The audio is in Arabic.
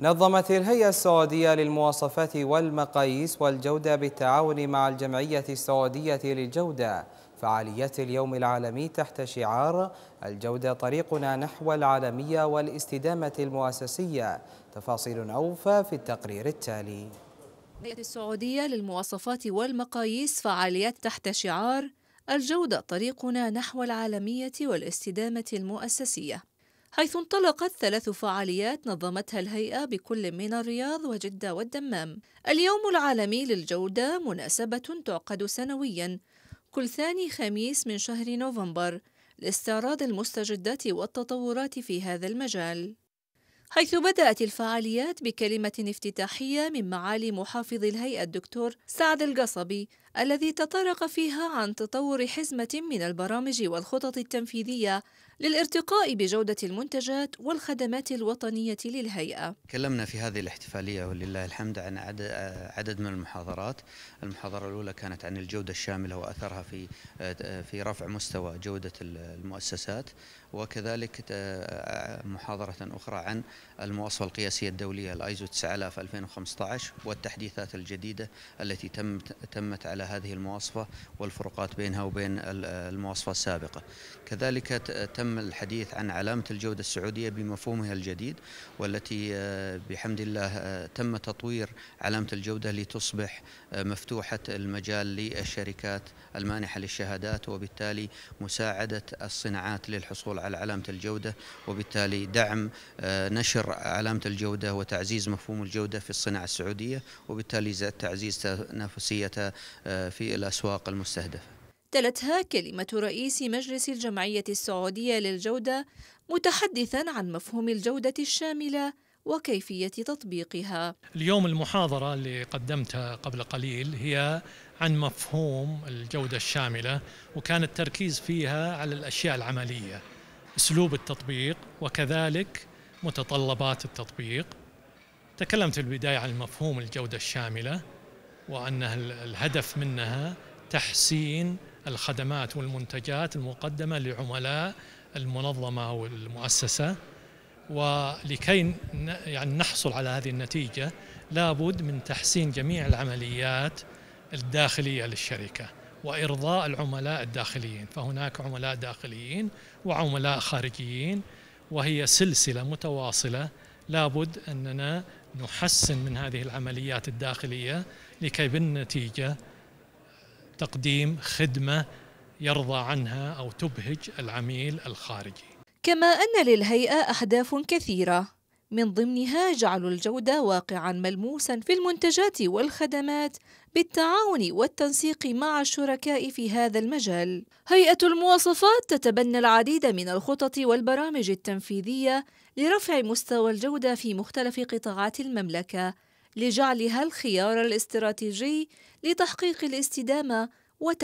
نظمت الهيئة السعودية للمواصفات والمقاييس والجودة بالتعاون مع الجمعية السعودية للجودة فعاليات اليوم العالمي تحت شعار الجودة طريقنا نحو العالمية والاستدامة المؤسسية تفاصيل أوفى في التقرير التالي الهيئة السعودية للمواصفات والمقاييس فعاليات تحت شعار الجودة طريقنا نحو العالمية والاستدامة المؤسسية حيث انطلقت ثلاث فعاليات نظمتها الهيئة بكل من الرياض وجدة والدمام اليوم العالمي للجودة مناسبة تعقد سنوياً كل ثاني خميس من شهر نوفمبر لاستعراض المستجدات والتطورات في هذا المجال حيث بدأت الفعاليات بكلمة افتتاحية من معالي محافظ الهيئة الدكتور سعد القصبي الذي تطرق فيها عن تطور حزمة من البرامج والخطط التنفيذية للارتقاء بجودة المنتجات والخدمات الوطنية للهيئة. تكلمنا في هذه الاحتفالية ولله الحمد عن عدد من المحاضرات، المحاضرة الأولى كانت عن الجودة الشاملة وأثرها في في رفع مستوى جودة المؤسسات، وكذلك محاضرة أخرى عن المواصفة القياسية الدولية الايزو 9000 2015 والتحديثات الجديدة التي تمت تمت على هذه المواصفة والفروقات بينها وبين المواصفة السابقة كذلك تم الحديث عن علامة الجودة السعودية بمفهومها الجديد والتي آه، بحمد الله آه، تم تطوير علامة الجودة لتصبح آه، مفتوحة المجال للشركات المانحة للشهادات وبالتالي مساعدة الصناعات للحصول على علامة الجودة وبالتالي دعم نشر علامة الجودة وتعزيز مفهوم الجودة في الصناعة السعودية وبالتالي تعزيز تنافسيتها في الأسواق المستهدفة تلتها كلمة رئيس مجلس الجمعية السعودية للجودة متحدثا عن مفهوم الجودة الشاملة وكيفية تطبيقها اليوم المحاضرة اللي قدمتها قبل قليل هي عن مفهوم الجودة الشاملة وكان التركيز فيها على الأشياء العملية أسلوب التطبيق وكذلك متطلبات التطبيق تكلمت في البداية عن مفهوم الجودة الشاملة وأنها الهدف منها تحسين الخدمات والمنتجات المقدمة لعملاء المنظمة أو المؤسسة ولكي يعني نحصل على هذه النتيجة لابد من تحسين جميع العمليات الداخلية للشركة وإرضاء العملاء الداخليين فهناك عملاء داخليين وعملاء خارجيين وهي سلسلة متواصلة لابد أننا نحسن من هذه العمليات الداخلية لكي بالنتيجة تقديم خدمة يرضى عنها أو تبهج العميل الخارجي كما أن للهيئة أهداف كثيرة من ضمنها جعل الجودة واقعا ملموسا في المنتجات والخدمات بالتعاون والتنسيق مع الشركاء في هذا المجال. هيئة المواصفات تتبنى العديد من الخطط والبرامج التنفيذية لرفع مستوى الجودة في مختلف قطاعات المملكة لجعلها الخيار الاستراتيجي لتحقيق الاستدامة وتعاون